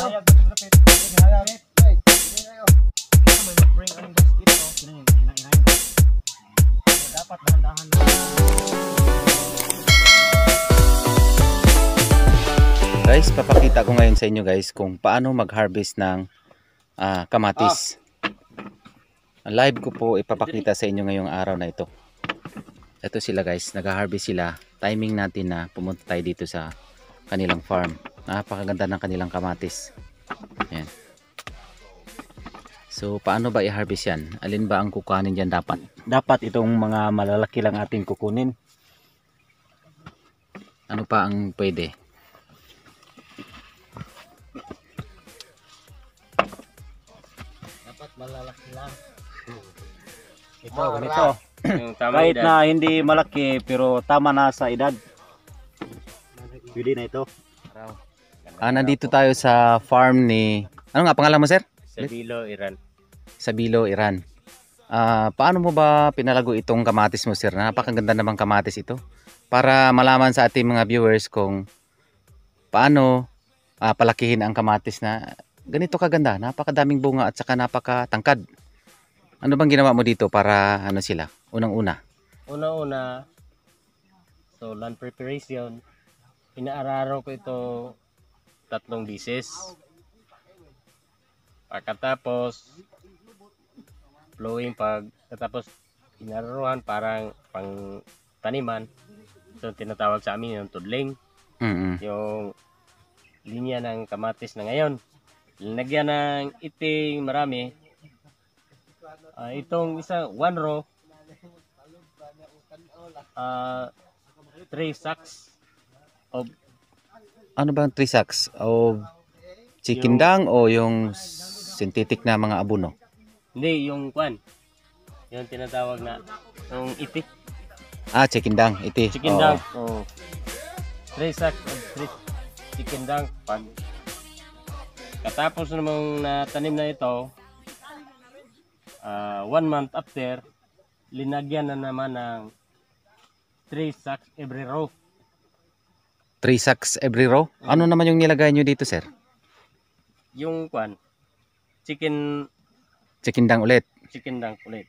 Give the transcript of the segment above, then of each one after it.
Guys, papakita ko ngayon sa inyo guys kung paano mag-harvest ng uh, kamatis. Ah. Live ko po ipapakita sa inyo ngayong araw na ito. Ito sila guys, nag-harvest sila. Timing natin na pumunta tayo dito sa kanilang farm napakaganda ng kanilang kamatis yan so paano ba i-harvest yan alin ba ang kukunin dyan dapat dapat itong mga malalaki lang ating kukunin ano pa ang pwede dapat malalaki lang ito Mara. ganito kahit edad. na hindi malaki pero tama na sa edad pwede na ito Araw. Ah, nandito tayo sa farm ni... Ano nga pangalan mo, sir? Sabilo, Iran. Sabilo, Iran. Ah, paano mo ba pinalago itong kamatis mo, sir? Napakaganda namang kamatis ito. Para malaman sa ating mga viewers kung paano ah, palakihin ang kamatis na ganito kaganda. Napakadaming bunga at saka napakatangkad. Ano bang ginawa mo dito para ano sila? Unang-una. unang una so land preparation, inaararo ko ito tatlong bisis. Pagkatapos, flowing pagkatapos tapos parang pang taniman. So, tinatawag sa amin yung tudling. Mm-hmm. Yung linya ng kamatis na ngayon. Linagyan ng iting marami. Uh, itong isang one row. Uh, three sacks of ano bang 3 sacks? O chicken yung, dung o yung synthetic na mga abono? Hindi, yung kwan. Yung tinatawag na yung iti. Ah, chicken dung, iti. Chicken oh. dung. Oh. 3 sacks of 3 chicken dung pag katapos namang natanim na ito uh, one month after linagyan na naman ng 3 sacks every row 3 sacks every row. Ano mm. naman yung nilagay nyo dito, sir? Yung kwan, chicken chicken dang ulit. Chicken dang ulit.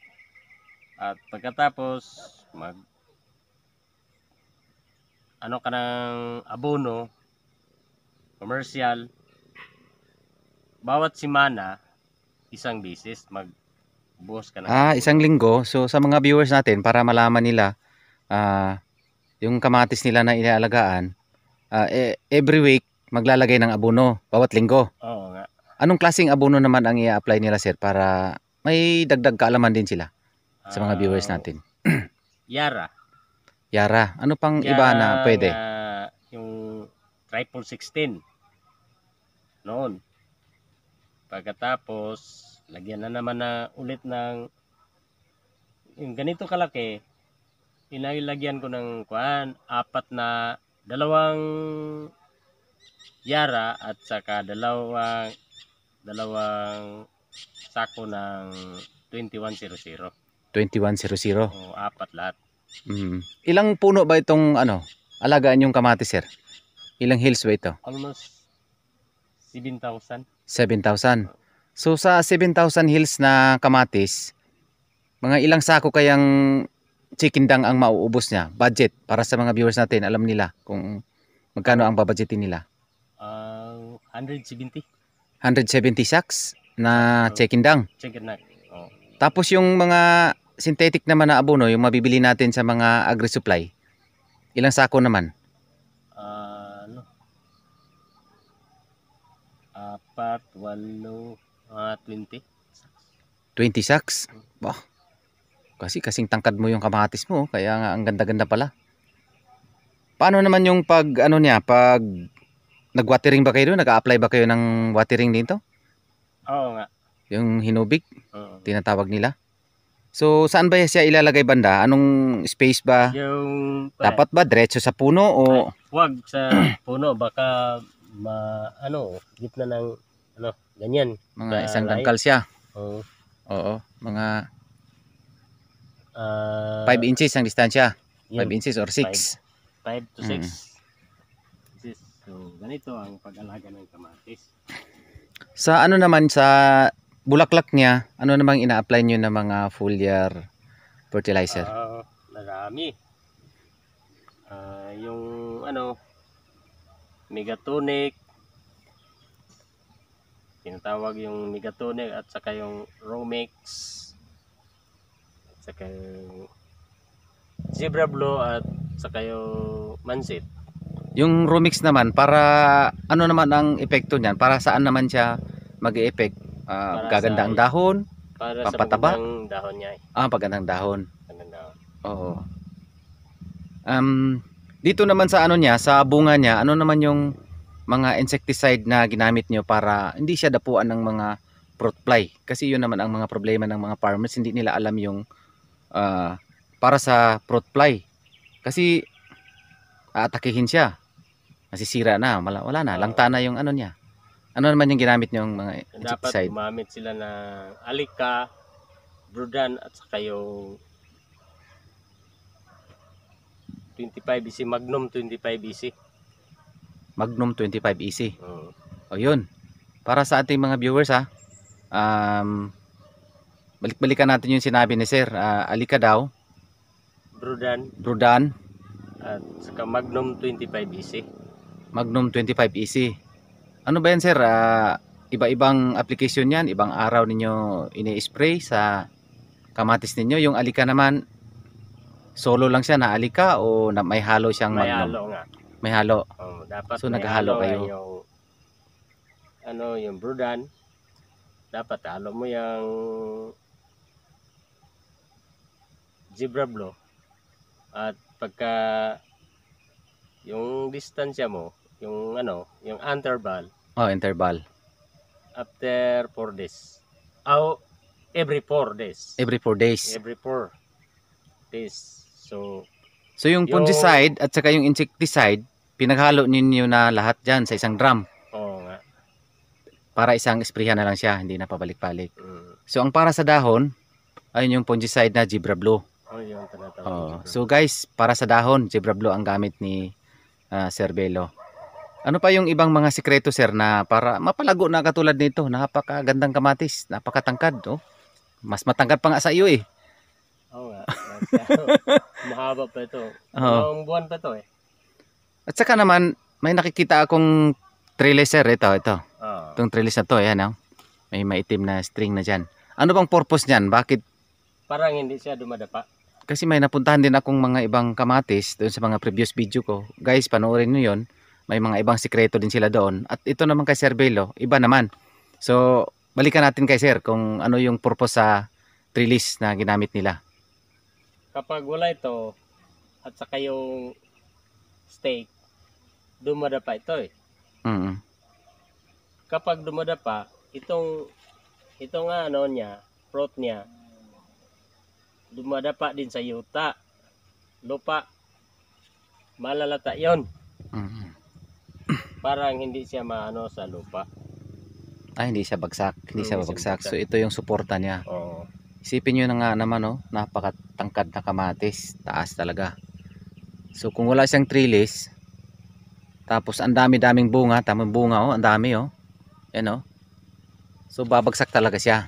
At pagkatapos mag ano ka ng abono, commercial, bawat simana, isang bisis, magbuhos ka na. Ah, isang linggo. So sa mga viewers natin, para malaman nila uh, yung kamatis nila na inaalagaan, uh, every week maglalagay ng abono bawat linggo. Oo nga. Anong klaseng abono naman ang i-apply nila sir para may dagdag kaalaman din sila sa mga uh, viewers natin? Yara. Yara. Ano pang Yara, iba na pwede? Uh, yung triple 16 noon. Pagkatapos lagyan na naman na ulit ng yung ganito kalaki, inailagyan ko ng kuan, apat na dalawang yara at saka dalawang dalawang sako ng 2100. 2100. Oo, apat lahat. Mm. Ilang puno ba itong ano, alagaan yung kamatis, sir? Ilang hills ba ito? Almost 7,000. 7,000. So sa 7,000 hills na kamatis, mga ilang sako kayang chicken dang ang mauubos niya? Budget para sa mga viewers natin, alam nila kung magkano ang babudgetin nila. Uh, 170. 170 sacks na uh, chicken dang. Chicken dang. Oh. Tapos yung mga synthetic naman na abono, yung mabibili natin sa mga agri-supply. Ilang sako naman? Uh, ano? Apat, walo, uh, 20. 20 sacks? Bah. Oh. Kasi kasing tangkad mo yung kamatis mo, kaya nga ang ganda-ganda pala. Paano naman yung pag ano niya, pag nag-watering ba kayo Nag-a-apply ba kayo ng watering dito? Oo nga. Yung hinubig? Oo. Tinatawag nila? So, saan ba siya ilalagay banda? Anong space ba? Yung, Dapat ba diretso sa puno o wag sa puno baka ma ano, gitna ng ano, ganyan. mga isang tangkal siya? Oo. Oo, mga 5 ah, inches ang distansya. 5 inches or 6. 5 to 6 mm. inches. So, ganito ang pag-alaga ng kamatis. Sa ano naman, sa bulaklak niya, ano namang ina-apply nyo ng mga foliar fertilizer? Uh, marami. Uh, yung ano, megatonic, tinatawag yung megatonic at saka yung romex, saka yung zebra blue at saka yung mansit. Yung Romix naman, para ano naman ang epekto niyan? Para saan naman siya mag e effect uh, ah, Gaganda ang dahon? Para Pampataba? sa magandang dahon niya. eh. Ah, pagandang dahon. Magandang dahon. Oo. Um, dito naman sa ano niya, sa bunga niya, ano naman yung mga insecticide na ginamit niyo para hindi siya dapuan ng mga fruit fly? Kasi yun naman ang mga problema ng mga farmers, hindi nila alam yung uh, para sa fruit fly. Kasi aatakihin siya. Nasisira na, wala, wala na, ah. lang na yung ano niya. Ano naman yung ginamit niyo mga insecticide? Dapat gumamit sila ng alika, brudan at saka yung 25 EC, Magnum 25 EC. Magnum 25 EC. Mm. O yun. Para sa ating mga viewers ha, um, balik-balikan natin yung sinabi ni Sir. Uh, ah, Alika daw. Brudan. Brudan. At saka Magnum 25EC. E Magnum 25EC. E ano ba yan Sir? Uh, iba-ibang application yan. Ibang araw ninyo ini-spray sa kamatis ninyo. Yung Alika naman, solo lang siya na Alika o na may halo siyang may Magnum? May halo nga. May halo. Oh, dapat so naghahalo kayo. Yung, ano yung Brudan dapat halo mo yung zebra blow at pagka yung distansya mo yung ano yung interval oh interval after 4 days oh every 4 days every 4 days every 4 days so so yung, yung fungicide at saka yung insecticide pinaghalo ninyo na lahat diyan sa isang drum oh nga para isang sprayhan na lang siya hindi na pabalik-balik mm. so ang para sa dahon ayun yung fungicide na Gibra Blue Oh, yun So guys, para sa dahon, zebra blue ang gamit ni uh, Sir Belo. Ano pa yung ibang mga sikreto sir na para mapalago na katulad nito? Napakagandang kamatis, napakatangkad, no? Oh. Mas matangkad pa nga sa iyo eh. Oo nga. Mahaba pa ito. Oh. Ang buwan pa ito eh. At saka naman, may nakikita akong trellis sir. Ito, ito. Oh. Itong trellis na to, yan oh. May maitim na string na dyan. Ano bang purpose niyan? Bakit? Parang hindi siya dumadapa. Kasi may napuntahan din akong mga ibang kamatis doon sa mga previous video ko. Guys, panoorin nyo yon May mga ibang sikreto din sila doon. At ito naman kay Sir Belo, iba naman. So, balikan natin kay Sir kung ano yung purpose sa trellis na ginamit nila. Kapag wala ito, at saka yung steak, dumada pa ito eh. Mm-hmm. Kapag dumada pa, itong, itong ano niya, fruit niya, dumadapa din sa yuta, lupa, malalata yon mm-hmm. Parang hindi siya maano sa lupa. Ah, hindi siya bagsak. Hindi, hindi siya babagsak. So, ito yung suporta niya. Oo. Isipin nyo na nga naman, no? Oh, napakatangkad na kamatis. Taas talaga. So, kung wala siyang trellis, tapos ang dami-daming bunga, tamang bunga, oh, ang dami, oh. Yan, oh. So, babagsak talaga siya.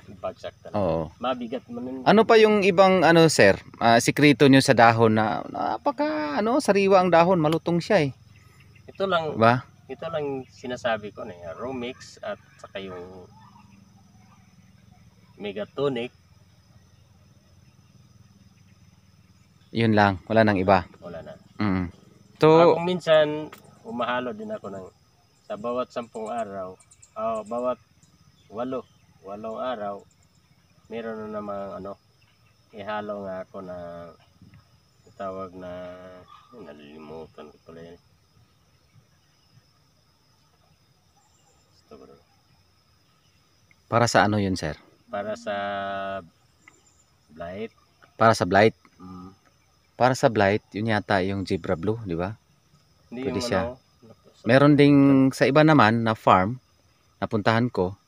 Oo. Mabigat man. Ano pa yung ibang ano sir, uh, ah, sikreto niyo sa dahon na napaka ano, sariwa ang dahon, malutong siya eh. Ito lang. Ba? Ito lang sinasabi ko na ano, eh, raw mix at saka yung megatonic. Yun lang, wala nang iba. Wala na. Mm. So, ako ah, minsan umahalo din ako ng sa bawat sampung araw, oh, bawat walo, walong araw, meron na namang ano ihalo nga ako na tawag na nalilimutan ko pala yan Ito, bro. para sa ano yun sir para sa blight para sa blight mm. para sa blight yun yata yung zebra blue di ba hindi pwede yung siya ano, meron ding sa iba naman na farm napuntahan ko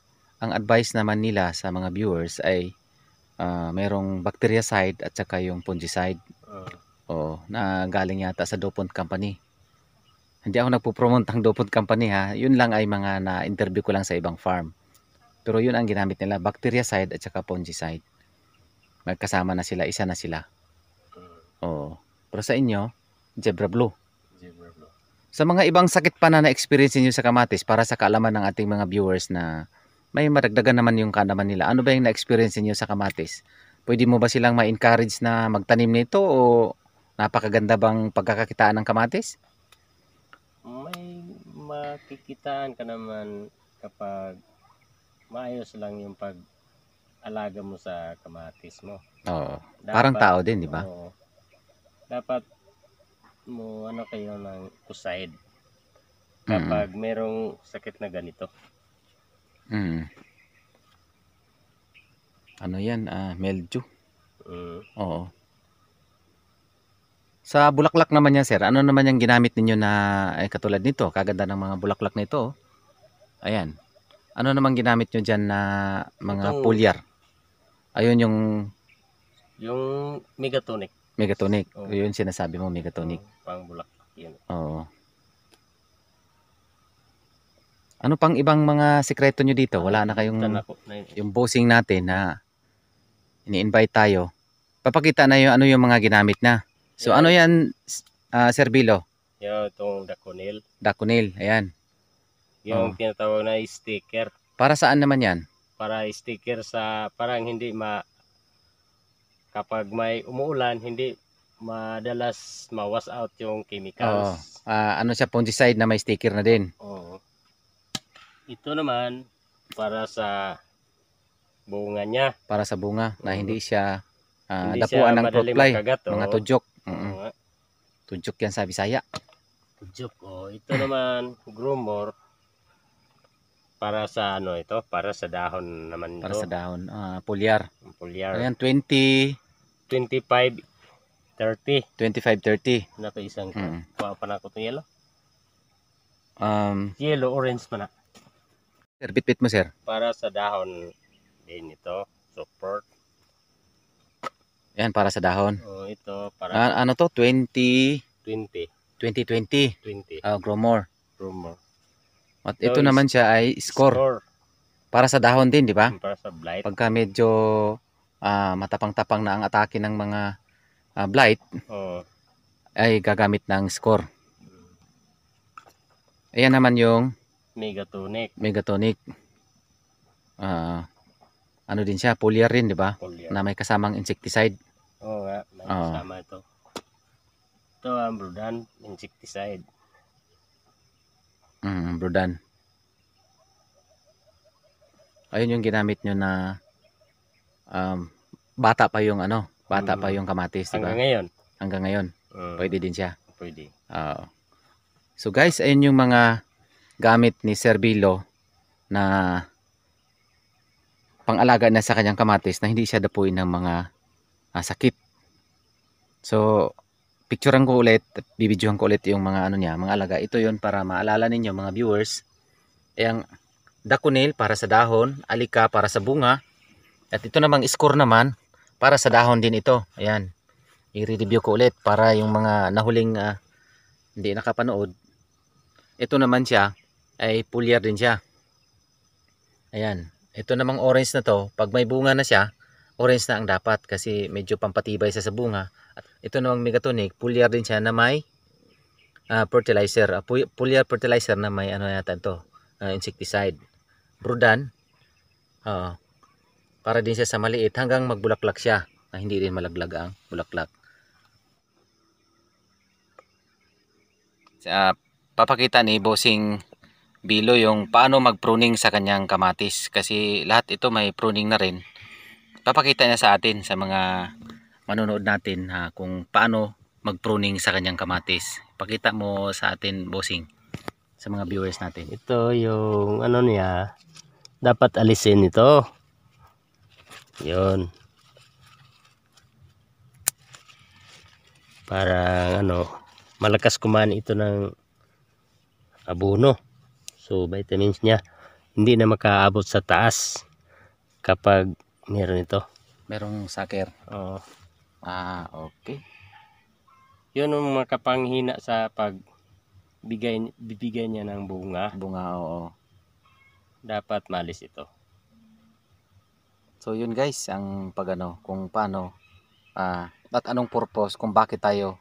ang advice naman nila sa mga viewers ay uh, merong bactericide at saka yung fungicide. Uh. Ah. o, na galing yata sa DuPont Company. Hindi ako nagpo-promote ng DuPont Company ha. Yun lang ay mga na-interview ko lang sa ibang farm. Pero yun ang ginamit nila, bactericide at saka fungicide. Magkasama na sila, isa na sila. Ah. Oo. Pero sa inyo, zebra blue. Zebra blue. Sa mga ibang sakit pa na na-experience niyo sa kamatis para sa kaalaman ng ating mga viewers na may madagdagan naman yung kanaman nila. Ano ba yung na-experience niyo sa kamatis? Pwede mo ba silang ma-encourage na magtanim nito o napakaganda bang pagkakakitaan ng kamatis? May makikitaan ka naman kapag maayos lang yung pag alaga mo sa kamatis mo. Oo. Dapat, parang tao din, di ba? Dapat mo ano kayo ng kusaid kapag mm-hmm. merong sakit na ganito. Mm. Ano yan? Ah, Melju. Uh. Mm. Oo. Sa bulaklak naman yan, sir. Ano naman yung ginamit ninyo na eh, katulad nito? Kaganda ng mga bulaklak nito. Oh. Ayan. Ano naman ginamit nyo dyan na mga Itong, pulyar? Ayun yung... Yung megatonic. Megatonic. Oh. Yun sinasabi mo, megatonic. Oh, pang bulaklak yan. Oo. Ano pang ibang mga sikreto nyo dito? Wala na ah, kayong yung bossing natin na ini-invite tayo. Papakita na yung ano yung mga ginamit na. So ano yan, uh, Sir Bilo? Yung yeah, itong dakunil. Dakunil, ayan. Yung oh. tinatawag na sticker. Para saan naman yan? Para sticker sa parang hindi ma kapag may umuulan hindi madalas mawas out yung chemicals. Oo. Uh, ano siya fungicide na may sticker na din. Oo. Ito naman para sa bunga niya. Para sa bunga na hindi mm-hmm. siya uh, hindi dapuan siya ng fruit fly, makagat, oh. mga tujok. Mm -mm. Oo. yan sa Bisaya. Tujok. Oh, ito naman groomer para sa ano ito, para sa dahon naman para ito. Para sa dahon, uh, pulyar. Pulyar. Ayan 20 25 30. 25 30. Naka isang mm. pa panakot ng yellow. Um, yellow orange pa na. Sir, bit mo sir. Para sa dahon din ito, support. Yan, para sa dahon. Oh, ito, para. Ah, ano to? 20? 20. 2020? 20. Ah, uh, Gromor. Gromor. At ito, ito naman siya ay score. score. Para sa dahon din, di ba? Hmm, para sa blight. Pagka medyo uh, matapang-tapang na ang atake ng mga uh, blight, oh. ay gagamit ng score. Ayan naman yung Megatonic. Megatonic. Uh, ano din siya, polyarin, di ba? Na may kasamang insecticide. Oo nga, may Oo. Ah. kasama ito. Ito ang ah, brodan, insecticide. Mm, brodan. Ayun yung ginamit nyo na um, bata pa yung ano, bata Mm. pa yung kamatis, di ba? Hanggang ngayon. Hanggang ngayon. Mm, Pwede din siya. Pwede. Oo. So guys, ayun yung mga gamit ni Servilo na pangalaga na sa kanyang kamatis na hindi siya dapuin ng mga uh, sakit. So, picturean ko ulit, bibidyohan ko ulit yung mga ano niya, mga alaga. Ito yon para maalala ninyo mga viewers. Eh, ang dakunil para sa dahon, alika para sa bunga, at ito namang score naman para sa dahon din ito. Ayan. I-review ko ulit para yung mga nahuling uh, hindi nakapanood. Ito naman siya ay full year din siya. Ayan. Ito namang orange na to, pag may bunga na siya, orange na ang dapat kasi medyo pampatibay sa sa bunga. At ito namang megatonic, full year din siya na may uh, fertilizer, uh, ah, full year fertilizer na may ano yata to, uh, insecticide. Brudan, uh, para din siya sa maliit hanggang magbulaklak siya na hindi din malaglag ang bulaklak. Uh, papakita ni Bossing bilo yung paano mag-pruning sa kanyang kamatis kasi lahat ito may pruning na rin. Papakita niya sa atin sa mga manonood natin ha, kung paano mag-pruning sa kanyang kamatis. Pakita mo sa atin, bossing, sa mga viewers natin. Ito yung ano niya, dapat alisin ito. Yon. Para ano, malakas kumain ito ng abono. So vitamins niya hindi na makaabot sa taas kapag meron ito. Merong sucker. Oo. Ah, okay. 'Yun ang makapanghina sa pag bigay bibigay niya ng bunga. Bunga, oo. Dapat malis ito. So 'yun guys, ang pagano kung paano ah at anong purpose kung bakit tayo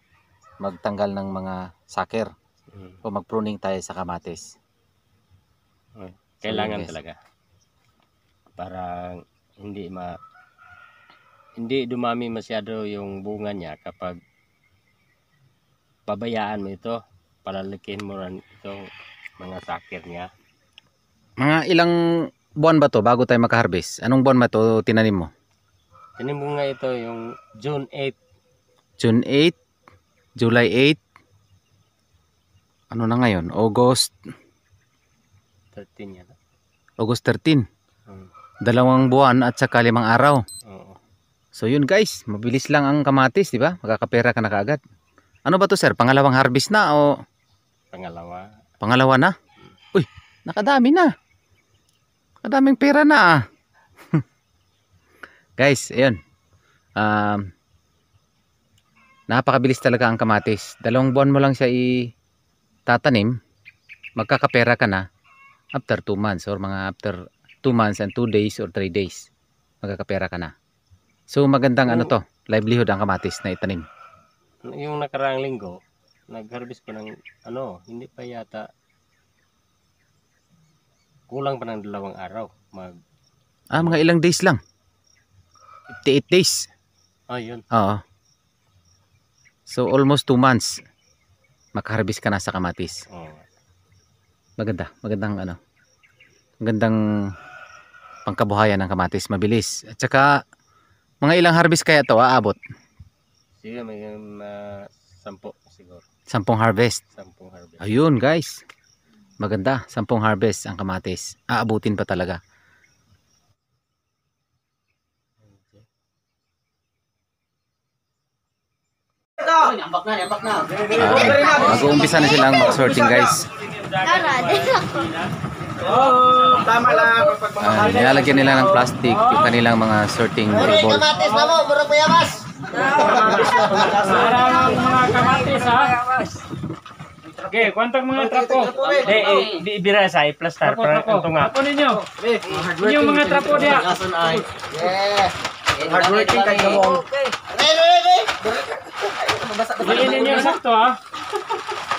magtanggal ng mga sucker mm. o magpruning tayo sa kamatis. Ah, kailangan so, talaga. Para hindi ma hindi dumami masyado yung bunga niya kapag pabayaan mo ito, palalakihin mo rin itong mga sakir niya. Mga ilang buwan ba to bago tayo makaharvest? Anong buwan ba to tinanim mo? Tinanim mo nga ito yung June 8. June 8, July 8, ano na ngayon? August 13 yata. August 13. Hmm. Dalawang buwan at saka limang araw. Oo. So yun guys, mabilis lang ang kamatis, di ba? Magkakapera ka na kaagad. Ano ba to sir? Pangalawang harvest na o? Pangalawa. Pangalawa na? Uy, nakadami na. Nakadaming pera na ah. guys, ayun. Um, napakabilis talaga ang kamatis. Dalawang buwan mo lang siya itatanim. Magkakapera ka na after 2 months or mga after 2 months and 2 days or 3 days magkakapera ka na. So magandang yung, ano oh. to, livelihood ang kamatis na itanim. Yung nakaraang linggo, nagharvest pa ng ano, hindi pa yata kulang pa ng dalawang araw mag Ah, mga ilang days lang. 58 days. Ah, yun. Oo. So almost 2 months makaharvest ka na sa kamatis. Oo maganda magandang ano magandang pangkabuhayan ng kamatis mabilis at saka mga ilang harvest kaya to aabot sige may uh, sampo siguro sampung harvest sampung harvest ayun guys maganda sampung harvest ang kamatis aabutin pa talaga na, Uh, mag-uumpisa na silang mag-sorting guys Oh, tama lang. Uh, nilalagyan nila ng plastic yung kanilang mga sorting bulbol. Kamatis na mo, burok mo yamas. Sarang mga kamatis ha. Okay, kwantang mga trapo. Di, di ibira sa i-plus star para ito nga. Trapo ninyo. Inyong mga trapo dia. Yeah. Hardworking kayo mo. Okay. Ay, ay, ay. Bilhin ninyo sakto ha. Ah.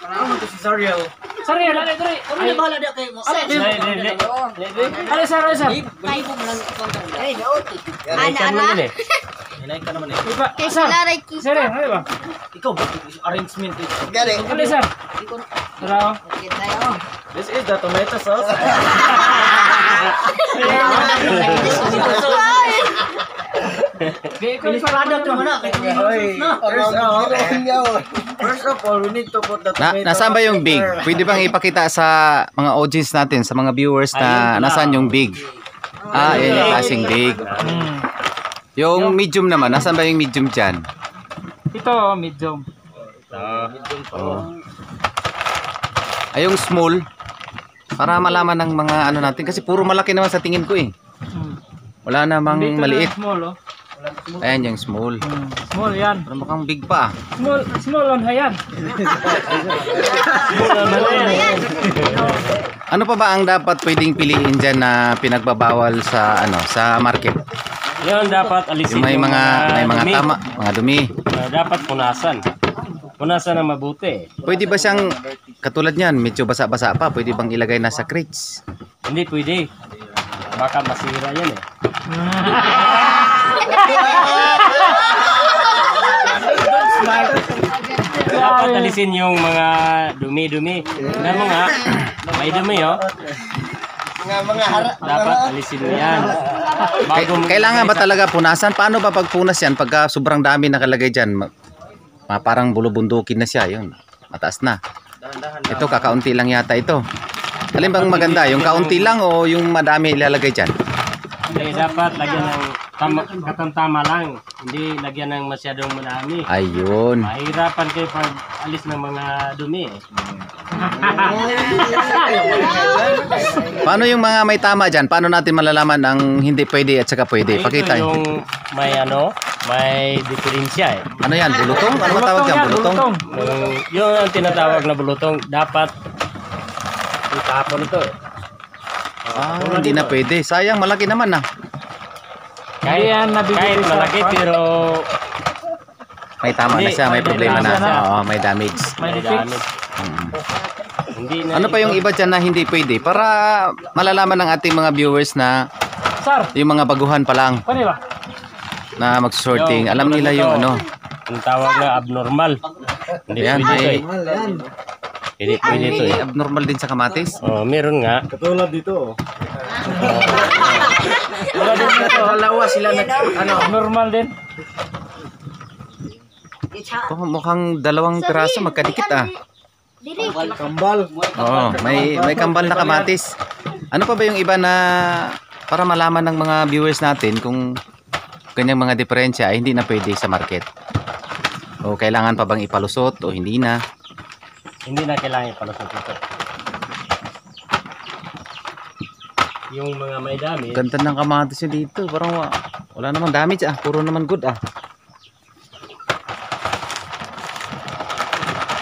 Ano to si Zariel? Zariel, ano ito? Ano na bahala na mo? Ano ito? Ano sir, ano sir? Tayo mo lang ito. Ay, nauti. Ana, ana. Hinayin eh. ka naman eh. Diba? sir. Sir, ano Ikaw, arrangement ito. Gali. Ano sir? Tara. Oh. This is the tomato sauce. Kaya ko yung sarado naman ah. na. Kaya ko yung First of all, we need to put the tomato. Na, nasaan ba yung big? Pwede bang ipakita sa mga audience natin, sa mga viewers na nasaan yung big? Ah, ah yun yung klaseng big. Mm. Yung medium naman, nasaan ba yung medium dyan? Ito, oh, medium. Oh. Ay, yung small. Para malaman ng mga ano natin. Kasi puro malaki naman sa tingin ko eh. Mm. Wala namang Dito na maliit. small, oh. Ayan yung small. Small yan. Pero mukhang big pa. Small, small on hayan. small on hayan. ano pa ba ang dapat pwedeng piliin diyan na pinagbabawal sa ano sa market? Yan dapat alisin yung may mga, may mga dumi. tama, mga dumi. Ah, dapat punasan. Punasan ng mabuti. Pwede ba siyang katulad niyan, medyo basa-basa pa, pwede bang ilagay na sa crates? Hindi pwede. Baka masira 'yan eh. Dapat yung mga dumi-dumi. Na mga, may dumi oh. Mga mga harap. Dapat ano? alisin mo yan. Kailangan ba talaga punasan? Paano ba pagpunas yan pagka sobrang dami nakalagay dyan? Ma- parang bulubundukin na siya yun. Mataas na. Ito kakaunti lang yata ito. Alin bang maganda? Yung kaunti lang o yung madami ilalagay dyan? Hindi, dapat lagyan ng Tama, katang-tama lang. Hindi lagyan ng masyadong marami. Ayun. Mahirapan kayo pag alis ng mga dumi. Paano yung mga may tama dyan? Paano natin malalaman ang hindi pwede at saka pwede? Ito Pakita. yung may ano, may diferensya eh. Ano yan? Bulutong? Ano ba tawag yan? Bulutong? Yung, yung ang tinatawag na bulutong, dapat itapon ito eh. Ah, hindi na pwede. Sayang, malaki naman na. Ah. Kahit, yan nabibili kahit sa malaki front. pero May tama na siya, may problema na. damage na. Oo, may damage. may damage. Mm. Hindi na Ano pa yung iba dyan na hindi pwede? Para malalaman ng ating mga viewers na Sir, yung mga baguhan pa lang ba? na mag-sorting. Alam nila yung ano. Ang tawag na abnormal. Hindi Yan, pwede ito eh. ay Hindi pwede ito eh. abnormal din sa kamatis. Oh, meron nga. Katulad dito. oh. Wala din na to. Dalawa sila nag, ano, normal din. Oh, mukhang dalawang piraso magkadikit ah. Kambal. Oo, may, may kambal na kamatis. Ano pa ba yung iba na para malaman ng mga viewers natin kung ganyang mga diferensya ay hindi na pwede sa market? O kailangan pa bang ipalusot o hindi na? Hindi na kailangan ipalusot ito. yung mga may damage. Ganda ng kamatis niya dito. Parang wala naman damage ah. Puro naman good ah.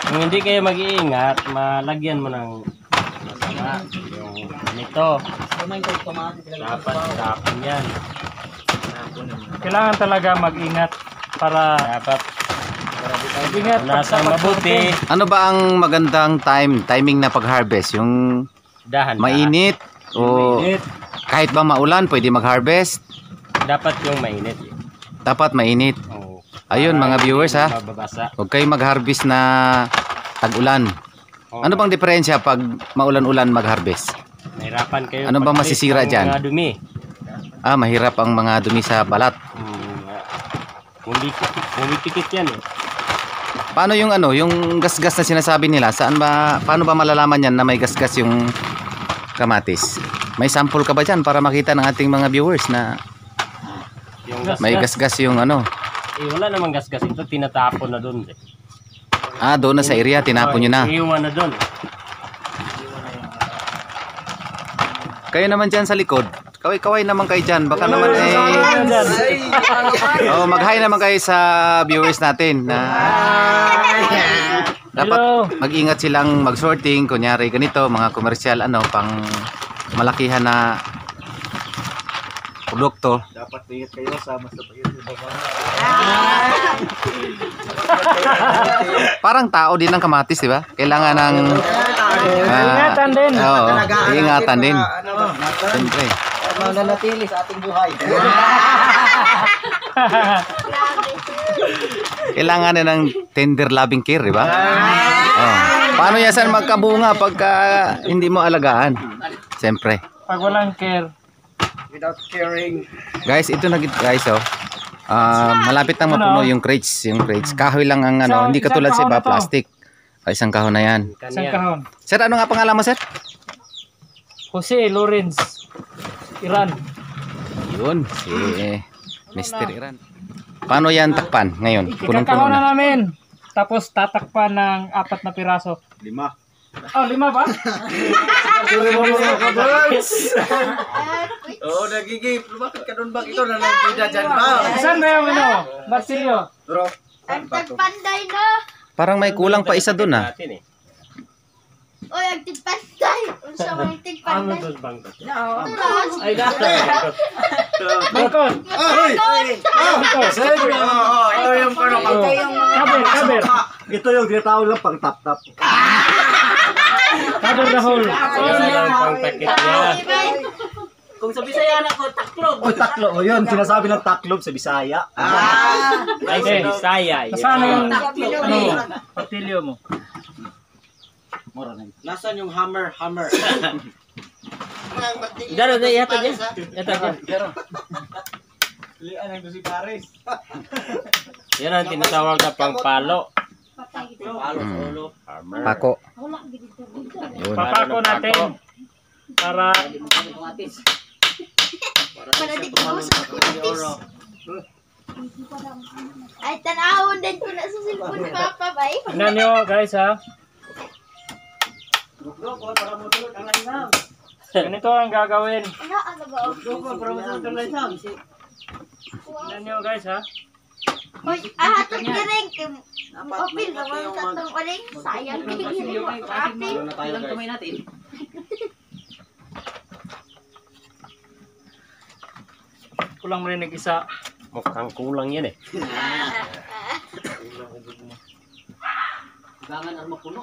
Kung hindi kayo mag-iingat, malagyan mo ng masama. Yung ganito. Oh dapat tapon yan. Kailangan talaga mag-ingat para dapat Ingat, nasa mabuti. Ano ba ang magandang time, timing na pag-harvest? Yung dahan. Mainit, o Mainit. kahit ba maulan, pwede mag-harvest. Dapat yung mainit. eh. Dapat mainit. Oo. Ayun, mga viewers, ha? Mababasa. Huwag kayong mag-harvest na tag-ulan. Oo. Ano bang diferensya pag maulan-ulan mag-harvest? Mahirapan kayo. Ano bang masisira ng dyan? mga dumi. Ah, mahirap ang mga dumi sa balat. Hmm. Pumipikit, ah. pumipikit yan eh. Paano yung ano, yung gasgas na sinasabi nila? Saan ba paano ba malalaman yan na may gasgas yung kamatis. May sample ka ba dyan para makita ng ating mga viewers na yung gas, may gasgas -gas yung ano? Eh, wala namang gasgas. Ito tinatapon na doon. Eh. Ah, doon na sa area. Tinapon nyo na. Oh, iiwan na doon. Kayo naman dyan sa likod. Kaway-kaway naman kayo dyan. Baka naman eh... oh, mag-hi naman kayo sa viewers natin. Na... Dapat mag-ingat silang mag-sorting. Kunyari ganito, mga commercial, ano, pang malakihan na produkto. Dapat ingat kayo sa mas mapayat yung baba. Parang tao din ang kamatis, di ba? Kailangan ng... Uh, ingatan din. Oo, ingatan din. Siyempre. Mananatili sa ating buhay. Kailangan na ng tender loving care, di ba? Oh. Paano yan saan magkabunga pagka hindi mo alagaan? Siyempre. Pag walang care. Without caring. Guys, ito na guys, oh. Uh, malapit nang mapuno ano? yung crates, yung crates. Kahoy lang ang ano, hindi katulad sa iba plastic. Ay, ah, isang kahon na yan. Isang kahon. Sir, ano nga pangalan mo, sir? Jose Lawrence Iran. Yun, si eh, Mr. Iran. Paano yan takpan ngayon? Ikakahon punong na namin. Tapos tatakpan ng apat na piraso. Lima. Oh, lima ba? Oo, oh, nagigip. Lumakit ka doon Bakit ito na nagbida dyan ba? Saan na yung ano? Marsilyo? Bro, Ang tagpanday na. Parang may kulang pa isa doon ah. natin eh. Oy, ang tigpantay. Unsa man ang tigpantay? Ano bangkot? No. Ay da. Bangkot. Oy. ito yung puno ah, ah, ko. yung cover, cover. Ito yung gitaw lang pag tap tap. Cover the hole. Kung sa Bisaya na ko, taklob. Oh, taklob. Oh, yun. Sinasabi ng taklob sa Bisaya. Ah. Ay, Bisaya. Nasaan yung ano? patilyo mo? Mura na yun. Nasaan yung hammer? Hammer. Daro na yata niya. Yata niya. Daro. Lian ang si Paris. Yan ang tinatawag na pangpalo. Palo sa mm. Pako. Papako natin. Para... Para di ko sa kutis. Ay, tanawon din ko na sa cellphone Papa, bay. Tingnan nyo, guys, ha. Dugdukon para mutulot ang langgam. Ganito ang gagawin. Ano ang gagawin? Dugdukon para mutulot ang langgam. Tignan nyo guys ha. Hoy, ah, itong giring. Opil, gawin sa itong uling. Sayang, giring mo. Kapil. Ilang kamay natin. Kulang marinig isa. Mukhang kulang yan eh. Kulangan ang mapuno.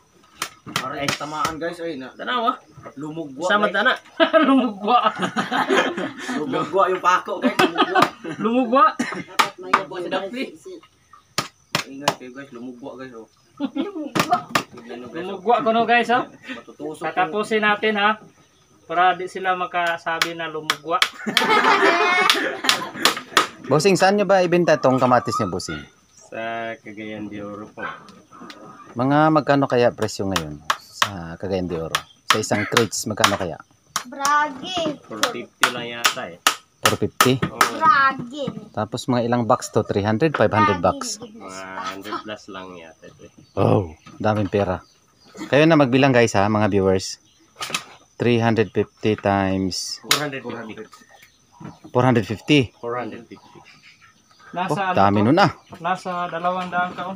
Para ay tamaan guys ay na. Tanaw ah. Lumugwa. Sama ta na. lumugwa. lumugwa yung pako guys, lumugwa. lumugwa. lumugwa sa dapli. Ingat kayo guys, lumugwa guys oh. lumugwa oh. Lumugwa no guys oh. Matutusok. Tatapusin natin ha. Para di sila makasabi na lumugwa. Bossing, saan nyo ba ibenta tong kamatis niya, Bossing? sa Cagayan de Oro po. Mga magkano kaya presyo ngayon sa Cagayan de Oro? Sa isang crates magkano kaya? Bragi. 450 lang yata eh. 450? Oh. Bragi. Tapos mga ilang bucks to? 300? 500 bucks? Mga 100 plus lang yata ito eh. Oh, daming pera. Kayo na magbilang guys ha mga viewers. 350 times 450. 450. 450. 450. Nasa oh, ano dami nun ah. Nasa dalawang daan kaon. Oh.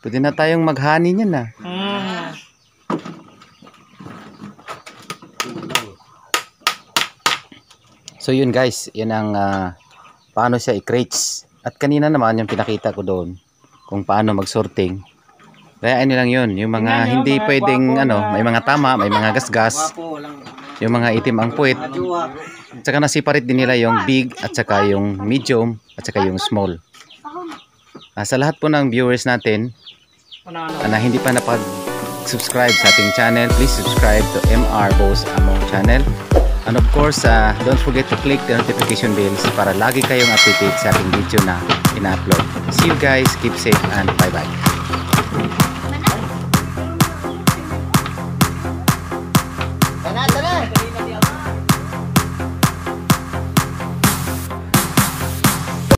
Pwede na tayong maghani niyan na. Ah. Mm. So yun guys, yan ang uh, paano siya i-crates. At kanina naman yung pinakita ko doon kung paano mag-sorting. Kaya ano lang yun, yung mga yun, hindi mga pwedeng ano, may mga tama, may mga gasgas. Yung mga itim ang puwit. At saka na din nila yung big at saka yung medium at saka yung small. Uh, sa lahat po ng viewers natin ah, na hindi pa napag-subscribe sa ating channel, please subscribe to MR Boss Among Channel. And of course, uh, don't forget to click the notification bells para lagi kayong updated sa ating video na ina-upload. See you guys, keep safe and bye-bye.